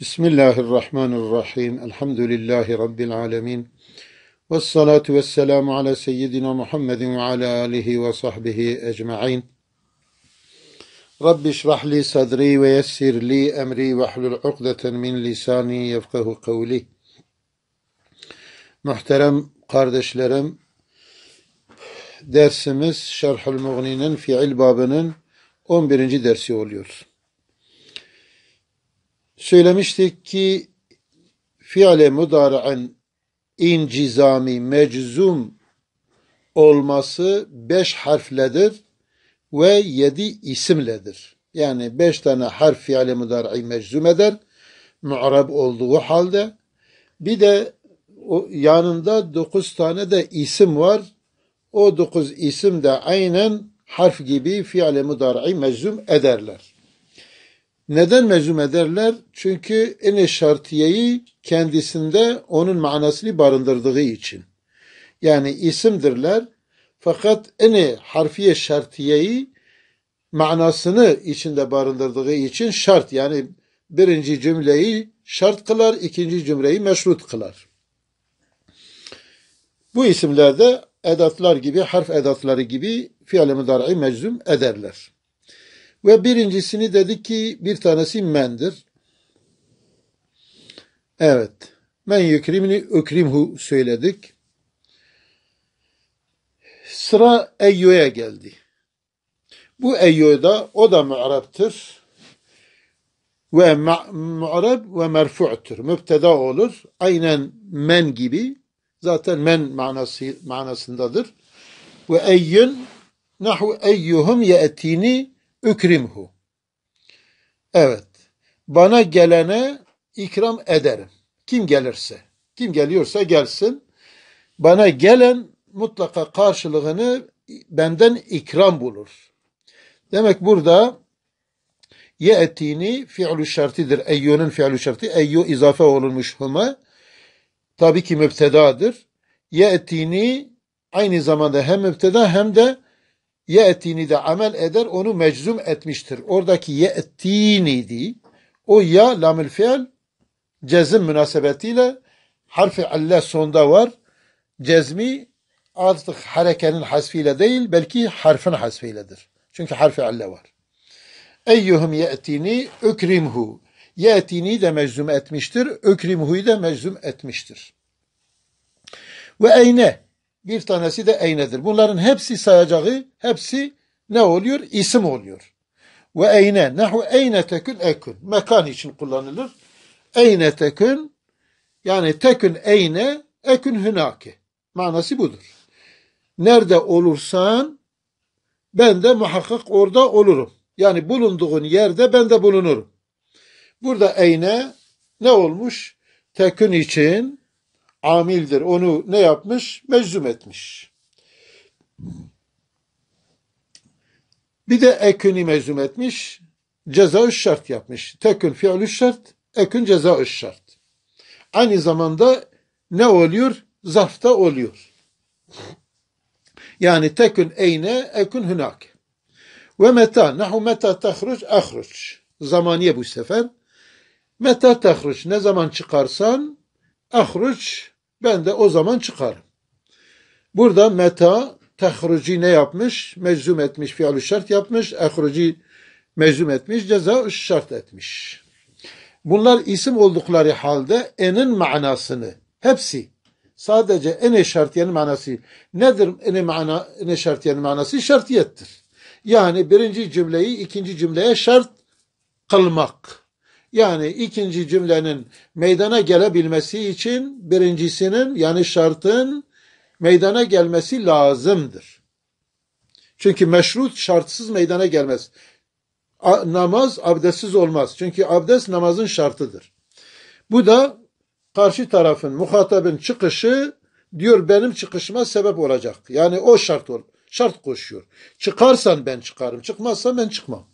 Bismillahirrahmanirrahim. Elhamdülillahi Rabbil alemin. Ve salatu ve selamu ala seyyidina Muhammedin ve ala alihi ve sahbihi ecma'in. Rabbi şrahli sadri ve yessirli emri ve hlul ukdeten min lisani yefkahu kavli. Muhterem kardeşlerim, dersimiz Şerhül Mughni'nin fiil babının 11. dersi oluyor. Söylemiştik ki fiile mudara'ın incizami meczum olması beş harfledir ve yedi isimledir. Yani beş tane harf fiile mudara'yı meczum eder. Mu'rab olduğu halde bir de o yanında dokuz tane de isim var. O dokuz isim de aynen harf gibi fiile mudara'yı meczum ederler. Neden mezum ederler? Çünkü en şartiyeyi kendisinde onun manasını barındırdığı için. Yani isimdirler. Fakat en harfiye şartiyeyi manasını içinde barındırdığı için şart yani birinci cümleyi şart kılar, ikinci cümleyi meşrut kılar. Bu isimlerde edatlar gibi, harf edatları gibi fiil-i müdar'i ederler. Ve birincisini dedi ki bir tanesi mendir. Evet. Men yükrimini ökrimhu söyledik. Sıra Eyyo'ya geldi. Bu Eyyo'da o da mu'raptır. Ve mu'rab ve merfu'tur. Mübteda olur. Aynen men gibi. Zaten men manası, manasındadır. Ve eyyün nahu eyyuhum ye'tini Ükrimhu. Evet. Bana gelene ikram ederim. Kim gelirse. Kim geliyorsa gelsin. Bana gelen mutlaka karşılığını benden ikram bulur. Demek burada ye'tini fi'lü şartidir. Eyyonun fi'lü şartı. Eyyo izafe olunmuş huma. Tabii ki mübtedadır. Ye'tini aynı zamanda hem mübteda hem de ye ettiğini de amel eder onu meczum etmiştir. Oradaki ye di, O ya lamül fiil cezim münasebetiyle harfi alle sonda var. Cezmi artık harekenin hasfiyle değil belki harfin hasfiyledir. Çünkü harfi alle var. Eyyuhum ye'tini ükrimhu. Ye'tini de meczum etmiştir. Ükrimhu'yu da meczum etmiştir. Ve eyne bir tanesi de eynedir. Bunların hepsi sayacağı, hepsi ne oluyor? İsim oluyor. Ve eyne, nehu eyne tekün ekün. Mekan için kullanılır. Eyne tekün, yani tekün eyne, ekün hünake. Manası budur. Nerede olursan, ben de muhakkak orada olurum. Yani bulunduğun yerde ben de bulunurum. Burada eyne ne olmuş? Tekün için amildir. Onu ne yapmış? Meczum etmiş. Bir de ekünü meczum etmiş. Ceza şart yapmış. Tekün fiil şart, ekün ceza şart. Aynı zamanda ne oluyor? Zarfta oluyor. Yani tekün eyne, ekün hünak. Ve meta, nahu meta tahruc, ahruc. Zamaniye bu sefer. Meta tahruc, ne zaman çıkarsan, ahruc, ben de o zaman çıkarım. Burada meta tehruci ne yapmış? Meczum etmiş, fiyalü şart yapmış. Ehruci meczum etmiş, ceza şart etmiş. Bunlar isim oldukları halde enin manasını hepsi sadece ene yani manası nedir ene, mana, ene şartiyenin manası? Şartiyettir. Yani birinci cümleyi ikinci cümleye şart kılmak. Yani ikinci cümlenin meydana gelebilmesi için birincisinin yani şartın meydana gelmesi lazımdır. Çünkü meşrut şartsız meydana gelmez. A, namaz abdestsiz olmaz. Çünkü abdest namazın şartıdır. Bu da karşı tarafın, muhatabın çıkışı diyor benim çıkışıma sebep olacak. Yani o şart ol. şart koşuyor. Çıkarsan ben çıkarım, çıkmazsan ben çıkmam.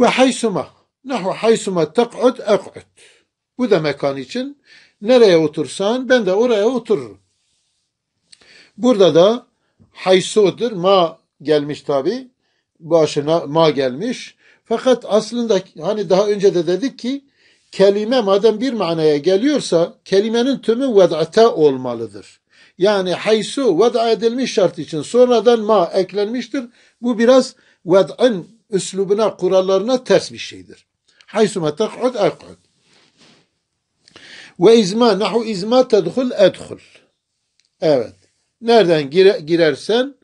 Ve haysuma Nahu haysuma tek'ud ek'ud. Bu da mekan için nereye otursan ben de oraya otururum. Burada da haysudur. Ma gelmiş tabi. Başına ma gelmiş. Fakat aslında hani daha önce de dedik ki kelime madem bir manaya geliyorsa kelimenin tümü ved'ata olmalıdır. Yani haysu ved'a edilmiş şart için sonradan ma eklenmiştir. Bu biraz ved'ın üslubuna, kurallarına ters bir şeydir. حيثما تقعد أقعد Ve izma nahu izma tedhul edhul. Evet. Nereden gire, girersen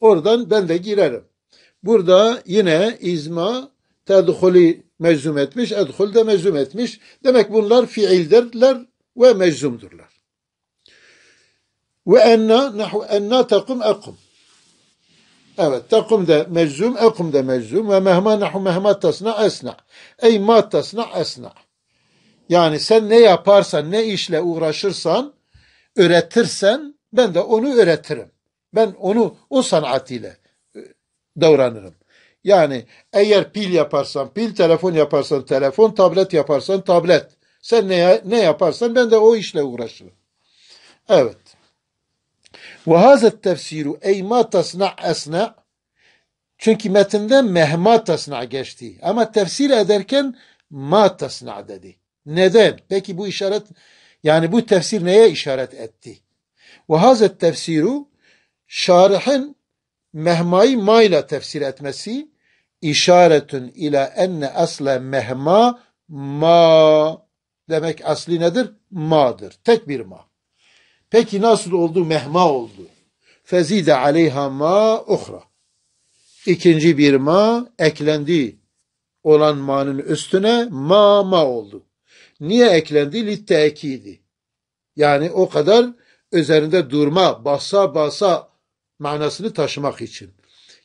oradan ben de girerim. Burada yine izma tedhuli meczum etmiş, edhul de meczum etmiş. Demek bunlar fiildirler ve meczumdurlar. Ve enna nahu enna takum akum. Evet. Tekum de meczum, ekum de meczum ve mehma nahu mehma tasna esna. Ey ma tasna esna. Yani sen ne yaparsan, ne işle uğraşırsan, öğretirsen ben de onu öğretirim. Ben onu o sanat ile davranırım. Yani eğer pil yaparsan pil, telefon yaparsan telefon, tablet yaparsan tablet. Sen ne, ne yaparsan ben de o işle uğraşırım. Evet. Ve hazet tefsiru ey ma tasna esna çünkü metinde mehma tasna geçti. Ama tefsir ederken ma tasna dedi. Neden? Peki bu işaret yani bu tefsir neye işaret etti? Ve hazet tefsiru şarihin mehmayı ma ile tefsir etmesi işaretün ila enne asle mehma ma demek asli nedir? Ma'dır. Tek bir ma. Peki nasıl oldu? Mehma oldu. Fezide aleyha ma uhra. İkinci bir ma eklendi olan ma'nın üstüne ma ma oldu. Niye eklendi? Littekidi. Yani o kadar üzerinde durma, basa basa manasını taşımak için.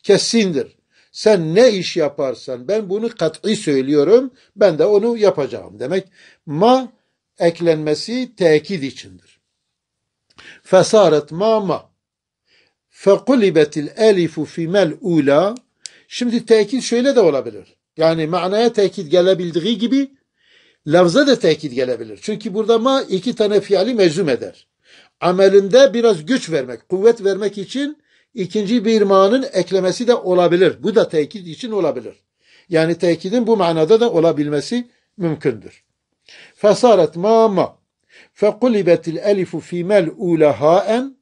Kesindir. Sen ne iş yaparsan ben bunu kat'i söylüyorum. Ben de onu yapacağım. Demek ma eklenmesi tekid içindir. Fesaret mama. Fekulibetil elifu fimel ula. Şimdi tekit şöyle de olabilir. Yani manaya tekit gelebildiği gibi lafza da tekit gelebilir. Çünkü burada ma iki tane fiili meczum eder. Amelinde biraz güç vermek, kuvvet vermek için ikinci bir manın eklemesi de olabilir. Bu da tekit için olabilir. Yani tekidin bu manada da olabilmesi mümkündür. Fesaret ma ma. Fekulibetil elifu fîmel ule haen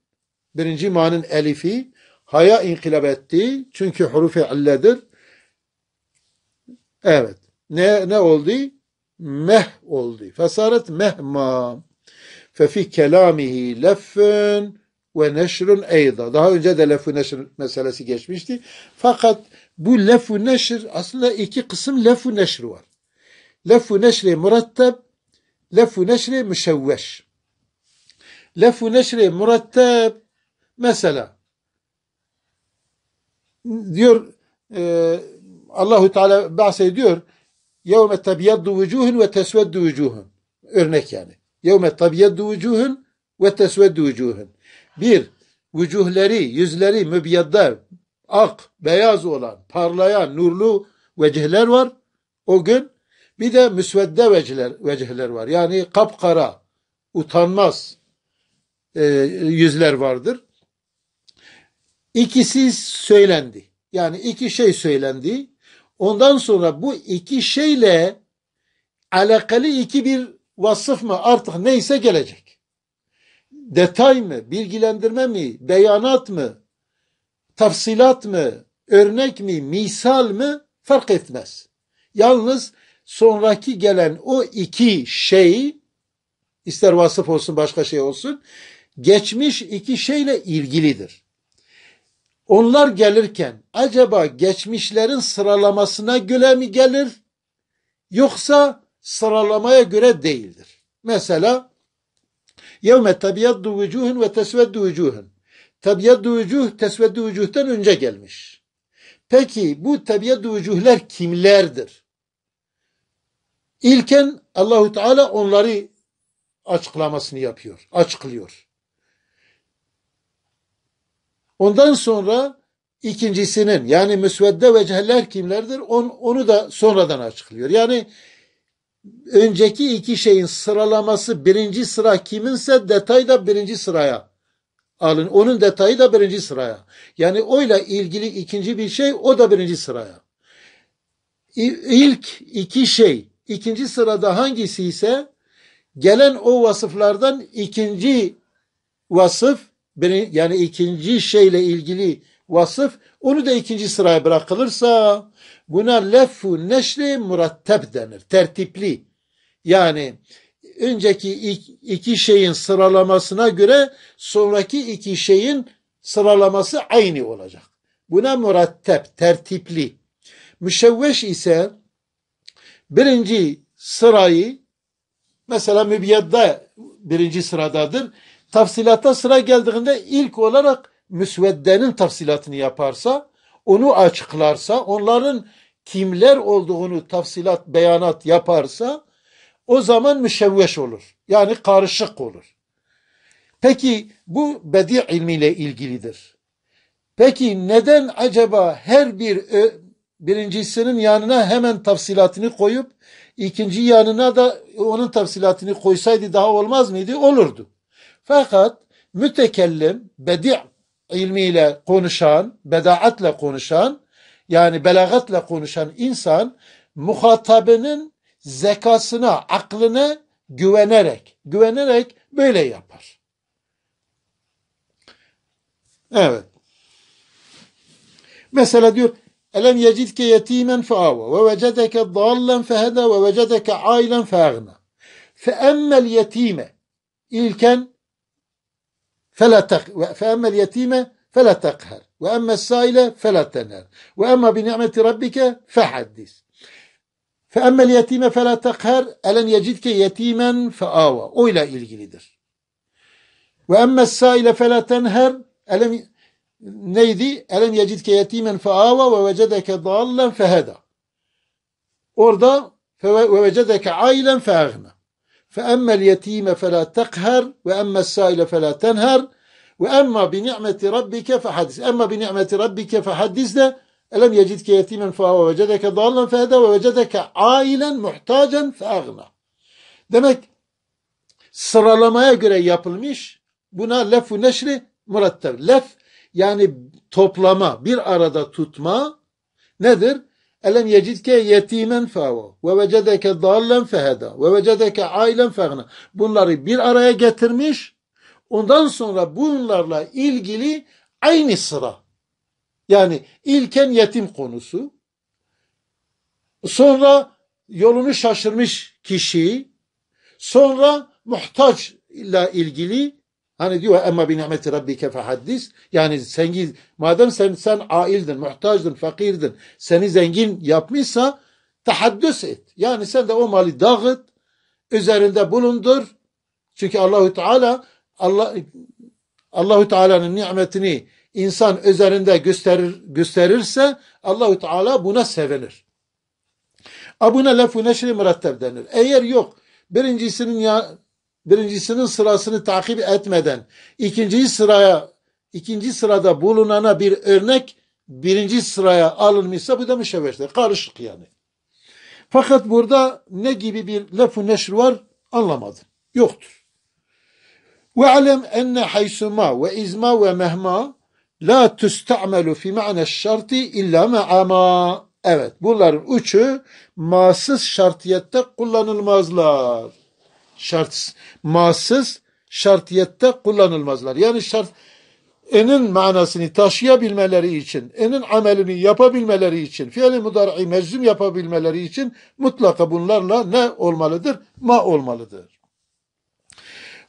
birinci manın elifi haya inkılap etti. Çünkü hurufi illedir. Evet. Ne, ne oldu? Meh oldu. Fesaret mehma. Fefi kelamihi leffün ve neşrun eyda. Daha önce de lefü neşr meselesi geçmişti. Fakat bu lefü neşr aslında iki kısım lefü neşr var. Lefü neşri müretteb Lefu neşri müşevveş. Lefu neşri müretteb. Mesela diyor e, Allahu Teala bahsediyor yevme tabyaddu vucuhun ve tesveddu vucuhun. Örnek yani. Yevme tabyaddu vucuhun ve tesveddu vucuhun. Bir, vücuhleri, yüzleri mübyedde, ak, beyaz olan, parlayan, nurlu vecihler var. O gün bir de müsvedde vecihler, vecihler var. Yani kapkara, utanmaz e, yüzler vardır. İkisi söylendi. Yani iki şey söylendi. Ondan sonra bu iki şeyle alakalı iki bir vasıf mı artık neyse gelecek. Detay mı, bilgilendirme mi, beyanat mı, tafsilat mı, örnek mi, misal mı fark etmez. Yalnız sonraki gelen o iki şey ister vasıf olsun başka şey olsun geçmiş iki şeyle ilgilidir. Onlar gelirken acaba geçmişlerin sıralamasına göre mi gelir yoksa sıralamaya göre değildir. Mesela yevme tabiyaddu vücuhun ve tesveddu vücuhun. Tabiyaddu vücuh tesveddu vücuhtan önce gelmiş. Peki bu tabiyaddu vücuhler kimlerdir? İlken Allahü Teala onları açıklamasını yapıyor, açıklıyor. Ondan sonra ikincisinin yani müsvedde ve ceheller kimlerdir? On, onu da sonradan açıklıyor. Yani önceki iki şeyin sıralaması birinci sıra kiminse detay da birinci sıraya alın. Onun detayı da birinci sıraya. Yani oyla ilgili ikinci bir şey o da birinci sıraya. İlk iki şey ikinci sırada hangisi ise gelen o vasıflardan ikinci vasıf yani ikinci şeyle ilgili vasıf onu da ikinci sıraya bırakılırsa buna leffu neşri muratteb denir. Tertipli. Yani önceki iki şeyin sıralamasına göre sonraki iki şeyin sıralaması aynı olacak. Buna muratteb, tertipli. Müşevveş ise birinci sırayı mesela mübiyedde birinci sıradadır. Tafsilata sıra geldiğinde ilk olarak müsveddenin tafsilatını yaparsa, onu açıklarsa, onların kimler olduğunu tafsilat, beyanat yaparsa o zaman müşevveş olur. Yani karışık olur. Peki bu bedi ilmiyle ilgilidir. Peki neden acaba her bir birinci hissenin yanına hemen tafsilatını koyup ikinci yanına da onun tafsilatını koysaydı daha olmaz mıydı? Olurdu. Fakat mütekellim, bedi' ilmiyle konuşan, bedaatle konuşan, yani belagatla konuşan insan muhatabının zekasına, aklına güvenerek, güvenerek böyle yapar. Evet. Mesela diyor ألم يجدك يتيما فآوى ووجدك ضالا فهدى ووجدك عائلا فأغنى فأما اليتيمة إلكا فلا تق... فأما اليتيمة فلا تقهر وأما السائلة فلا تنهر وأما بنعمة ربك فحدث فأما اليتيمة فلا تقهر ألن يجدك يتيما فآوى oyla إلجلدر وأما السائلة فلا تنهر ألم neydi? Elem yecidke yetimen feava ve vecedeke dallen feheda. Orada ve vecedeke ailen feagna. فأما اليتيم فلا تقهر وأما السائل فلا تنهر وأما بنعمة ربك فحدث أما بنعمة ربك فحدثنا ألم يجدك يتيما فهو وجدك ضالا ve vecedeke aylen muhtacen فأغنى Demek sıralamaya göre yapılmış buna lef-u neşri müretteb. Lef yani toplama, bir arada tutma nedir? Elem yecidke yetimen fevo ve vecedeke dallen feheda ve vecedeke ailen fehna. Bunları bir araya getirmiş. Ondan sonra bunlarla ilgili aynı sıra. Yani ilken yetim konusu. Sonra yolunu şaşırmış kişi. Sonra muhtaç ile ilgili Hani diyor emma bi nimeti rabbike fehaddis. Yani sen madem sen sen aildin, muhtaçdın, fakirdin. Seni zengin yapmışsa tahaddüs et. Yani sen de o mali dağıt, üzerinde bulundur. Çünkü Allahu Teala Allah Allahu Teala'nın nimetini insan üzerinde gösterir gösterirse Allahu Teala buna sevinir. Abuna lefu neşri müretteb denir. Eğer yok birincisinin ya, birincisinin sırasını takip etmeden ikinci sıraya ikinci sırada bulunana bir örnek birinci sıraya alınmışsa bu da müşevveştir. Karışık yani. Fakat burada ne gibi bir lafı neşr var anlamadım. Yoktur. Ve alem enne haysuma ve izma ve mehma la tusta'melu fi ma'ne şarti illa ma'ama. Evet bunların üçü masız şartiyette kullanılmazlar şartsız, masız şartiyette kullanılmazlar. Yani şart enin manasını taşıyabilmeleri için, enin amelini yapabilmeleri için, fiili mudari meczum yapabilmeleri için mutlaka bunlarla ne olmalıdır? Ma olmalıdır.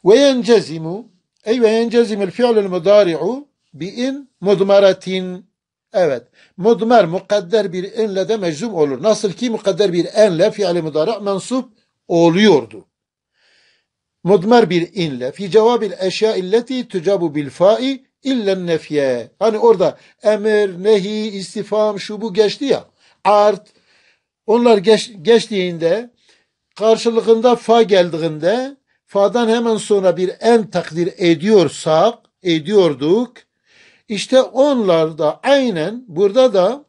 Ve yencezimu ey ve yencezimil fiilil mudari'u bi in mudmaratin Evet. Mudmer mukadder bir enle de meczum olur. Nasıl ki mukadder bir enle fiili mudari mensup oluyordu mudmer bir inle fi cevabil eşya illeti tücabu bil fa'i illen nefye. Hani orada emir, nehi, istifam şu bu geçti ya. Art onlar geç, geçtiğinde karşılığında fa geldiğinde fa'dan hemen sonra bir en takdir ediyorsak ediyorduk. İşte onlar da aynen burada da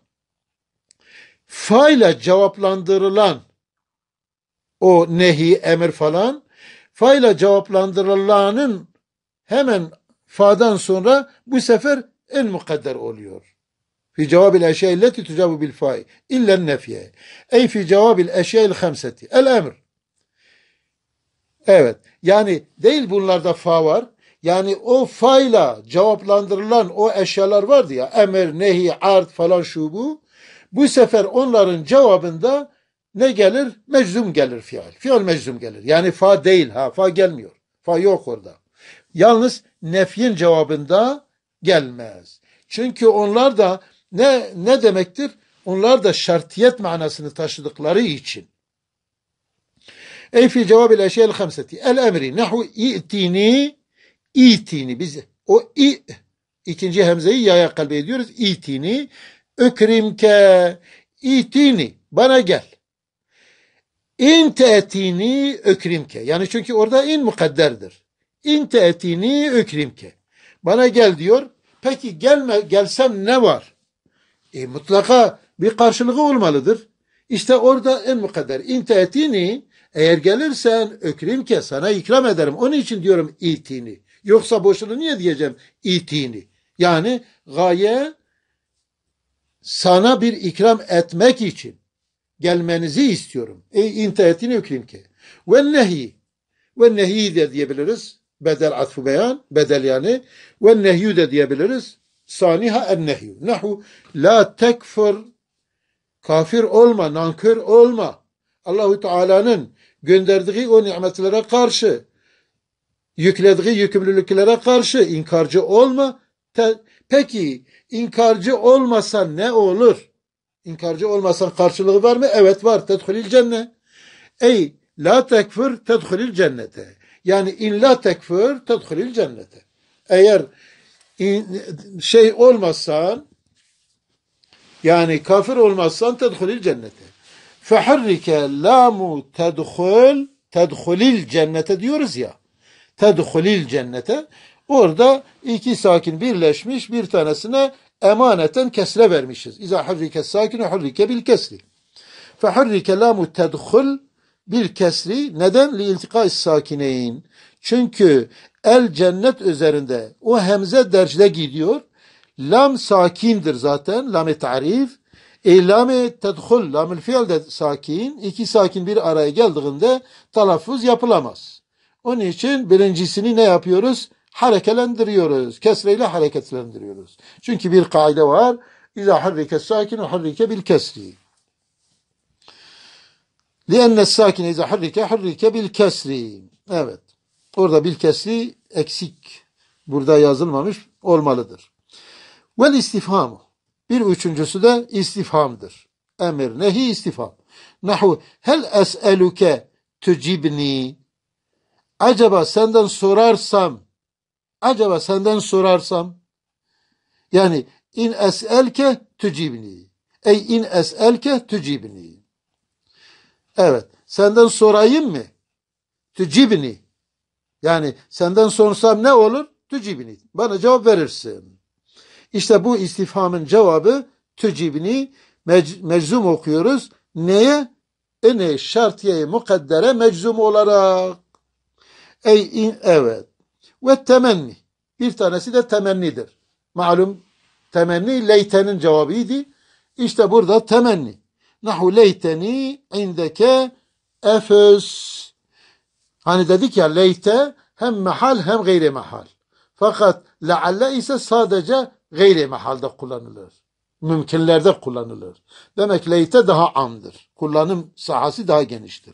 fa ile cevaplandırılan o nehi, emir falan Fayla cevaplandırılanın hemen fa'dan sonra bu sefer el mukadder oluyor. Fi cevabil eşya'il leti tucabu bil fa'i illen nefiye. Ey fi cevabil eşya'il hamseti. El emr. Evet. Yani değil bunlarda fa var. Yani o fayla cevaplandırılan o eşyalar vardı ya emir, nehi, art falan şu bu. Bu sefer onların cevabında ne gelir? Meczum gelir fiil. Fiil meczum gelir. Yani fa değil ha. Fa gelmiyor. Fa yok orada. Yalnız nefyin cevabında gelmez. Çünkü onlar da ne ne demektir? Onlar da şartiyet manasını taşıdıkları için. Ey fi cevab ile şeyel kamseti El emri nehu i'tini i'tini biz o i ikinci hemzeyi yaya kalbe ediyoruz. İ'tini ökrimke i'tini bana gel. İn te'tini ökrimke. Yani çünkü orada in mukadderdir. İn te'tini ökrimke. Bana gel diyor. Peki gelme, gelsem ne var? E, mutlaka bir karşılığı olmalıdır. İşte orada en mukadder. İn te'tini eğer gelirsen ökrimke sana ikram ederim. Onun için diyorum itini. Yoksa boşuna niye diyeceğim itini? Yani gaye sana bir ikram etmek için gelmenizi istiyorum. E intihayetini hüküm ki. Ve nehi. Ve nehi de diyebiliriz. Bedel atfı beyan. Bedel yani. Ve nehyü de diyebiliriz. Saniha en nehyü. Nahu la tekfur. Kafir olma, nankör olma. Allahu Teala'nın gönderdiği o nimetlere karşı yüklediği yükümlülüklere karşı inkarcı olma. Peki inkarcı olmasa ne olur? İnkarcı olmasan karşılığı var mı? Evet var. Tedhulil cennet. Ey la tekfir tedhulil cennete. Yani in la tekfir tedhulil cennete. Eğer in, şey olmazsan yani kafir olmazsan tedhulil cennete. Feharrike lamu tedhul tedhulil cennete diyoruz ya. Tedhulil cennete. Orada iki sakin birleşmiş bir tanesine emaneten kesre vermişiz. İza hurrike sakine hurrike bil kesri. Fe hurrike lamu tedhul bil kesri. Neden? Li iltikai sakineyin? Çünkü el cennet üzerinde o hemze dercde gidiyor. Lam sakindir zaten. Lam-ı tarif. E, lam-ı tedhul, lam fiil de sakin. İki sakin bir araya geldiğinde telaffuz yapılamaz. Onun için birincisini ne yapıyoruz? harekelendiriyoruz. Kesreyle hareketlendiriyoruz. Çünkü bir kaide var. İza harrike sakinu harrike bil kesri. Lienne sakin, iza harrike harrike bil kesri. Evet. Orada bil kesri eksik. Burada yazılmamış olmalıdır. Vel istifhamu. Bir üçüncüsü de istifhamdır. Emir, nehi, istifham. Nahu, hel es'eluke tücibni. Acaba senden sorarsam Acaba senden sorarsam yani in es'elke tücibni. Ey in es'elke tücibni. Evet. Senden sorayım mı? Tücibni. Yani senden sorsam ne olur? Tücibni. Bana cevap verirsin. işte bu istifhamın cevabı tücibni. Mec meczum okuyoruz. Neye? Ene şartiye mukaddere meczum olarak. Ey in evet ve temenni. Bir tanesi de temennidir. Malum temenni leytenin cevabıydı. İşte burada temenni. Nahu leyteni indeke efes. Hani dedik ya leyte hem mahal hem gayri mahal. Fakat lealle ise sadece gayri mahalda kullanılır. Mümkünlerde kullanılır. Demek leyte daha amdır. Kullanım sahası daha geniştir.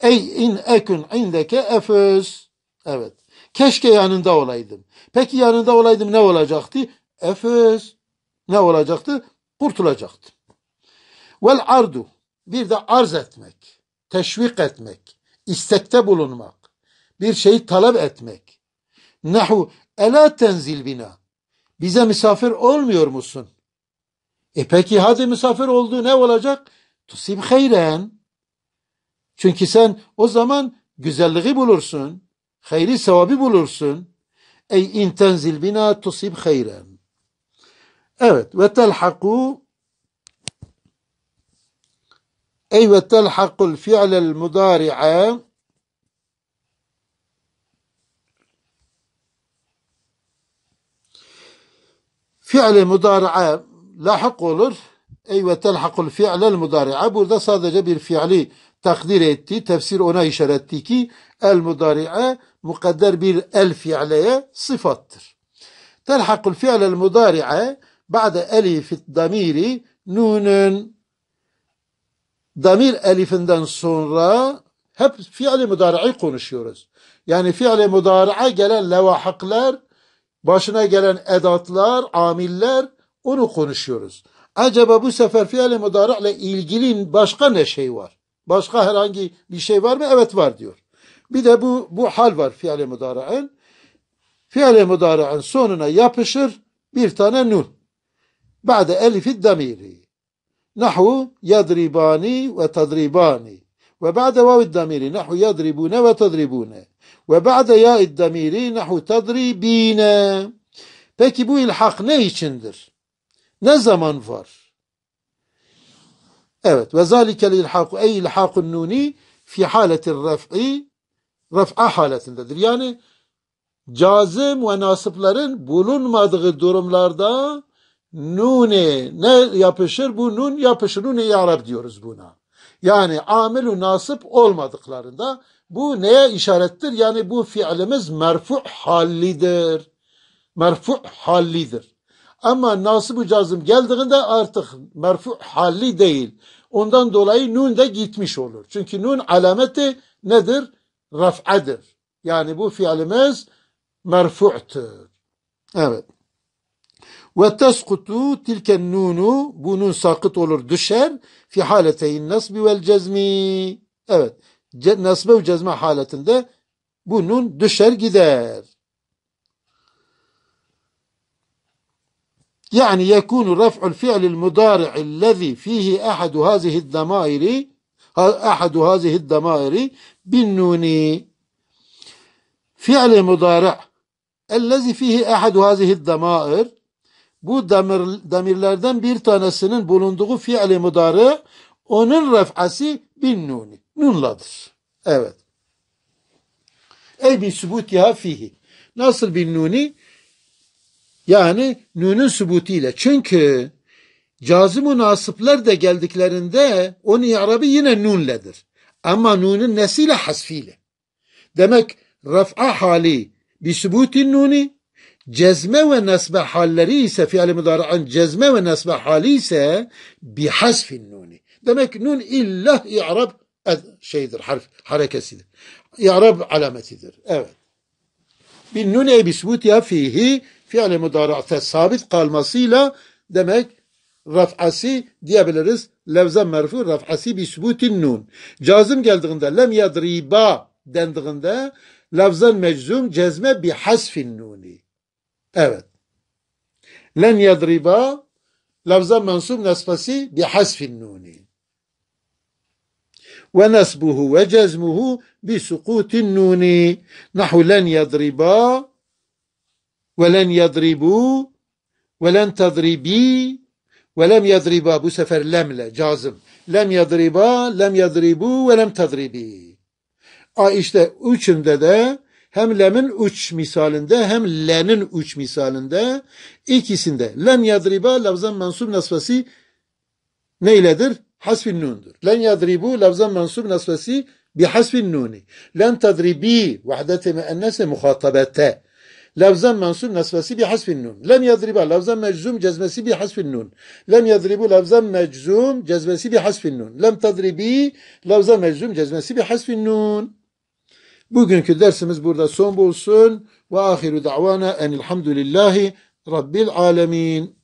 Ey in ekün indeke efes. Evet. Keşke yanında olaydım. Peki yanında olaydım ne olacaktı? Efes ne olacaktı? Kurtulacaktı. Vel ardu bir de arz etmek, teşvik etmek, istekte bulunmak, bir şeyi talep etmek. Nehu ela tenzil bina. Bize misafir olmuyor musun? E peki hadi misafir oldu ne olacak? Tusib hayren. Çünkü sen o zaman güzelliği bulursun hayri sevabı bulursun. Ey intenzil bina tusib hayran. Evet ve telhaku ey ve telhakul fi'lel mudari'a fi'li mudari'a lahak olur. Ey ve telhakul fi'lel mudari'a burada sadece bir fiili takdir etti. Tefsir ona işaretti ki el mudari'a mukadder bir el fi'leye sıfattır. Telhakul fi'lel mudari'e ba'de elifit damiri nunun damir elifinden sonra hep fiili müdari'i konuşuyoruz. Yani fiili müdari'e gelen levahaklar, başına gelen edatlar, amiller onu konuşuyoruz. Acaba bu sefer fiili müdari'le ilgili başka ne şey var? Başka herhangi bir şey var mı? Evet var diyor. Bir de bu bu hal var fiile müdara'ın. Fiile müdara'ın sonuna yapışır bir tane nun. Ba'de elifi damiri. Nahu yadribani ve tadribani. Ve ba'de vavid damiri. Nahu yadribune ve tadribune. Ve ba'de ya'id damiri. Nahu tadribine. Peki bu ilhak ne içindir? Ne zaman var? Evet. Ve zalikel ilhaku ey ilhakun nuni fi haletir ref'i ref'a haletindedir. Yani cazim ve nasıpların bulunmadığı durumlarda nune ne yapışır? Bu nun yapışır. Nune ya diyoruz buna. Yani amelu nasip olmadıklarında bu neye işarettir? Yani bu fiilimiz merfu hallidir. Merfu hallidir. Ama nasip cazım geldiğinde artık merfu halli değil. Ondan dolayı nun de gitmiş olur. Çünkü nun alameti nedir? raf'adır. Yani bu fiilimiz merfu'tur. Evet. Ve teskutu tilken nunu bu nun sakıt olur düşer fi haleteyn nasbi vel cezmi. Evet. Ce, nasbe ve cezme haletinde bu nun düşer gider. Yani yekunu raf'ul fi'lil mudari'illezî fihi ahadu hazihi d-damâiri أحد هذه الضمائر بالنون فعل مضارع ellezi fihi ahadu hazihi damair bu damir, damirlerden bir tanesinin bulunduğu fiili mudarı onun refasi bin nuni. Nunladır. Evet. Ey bi sübutiha fihi. Nasıl bin nuni? Yani nunun sübutiyle. Çünkü Cazım-ı nasıplar da geldiklerinde o i'rabı yine nunledir. Ama nunun nesiyle hasfiyle. Demek raf'a hali bi sübutin nuni cezme ve nesbe halleri ise fiil-i müdara'ın cezme ve nesbe hali ise bi hasfin nuni. Demek nun illah i'rab şeydir, harf, harekesidir. İ'rab alametidir. Evet. Bin nun e bi sübutiha fihi fiil müdara'ta sabit kalmasıyla demek raf'asi diyebiliriz. Levza merfu raf'asi bi subutin nun. Cazım geldiğinde lem yadriba dendiğinde lafzan meczum cezme bi hasfin nuni. Evet. Len yadriba lafzan mensum nesbesi bi hasfin nuni. Ve nesbuhu ve cezmuhu bi sukutin nuni. Nahu len yadriba ve len yadribu ve len tadribi ve lem yadriba bu sefer lemle cazım. Lem yadriba, lem yadribu ve lem tadribi. A işte üçünde de hem lemin üç misalinde hem lenin üç misalinde ikisinde lem yadriba lafzan mansub nasfesi neyledir? Hasfin nundur. Len yadribu lafzan mansub mensup bi bihasfin nuni. Len tadribi vahdete müennese muhatabete. Lafzan mansub nasfesi bi hasfin nun. Lem yadriba lafzan meczum cezmesi bi hasfin nun. Lem yadribu lafzan meczum cezmesi bi hasfin nun. Lem tadribi lafzan meczum cezmesi bi hasfin nun. Bugünkü dersimiz burada son bulsun. Ve ahiru da'vana enilhamdülillahi rabbil alemin.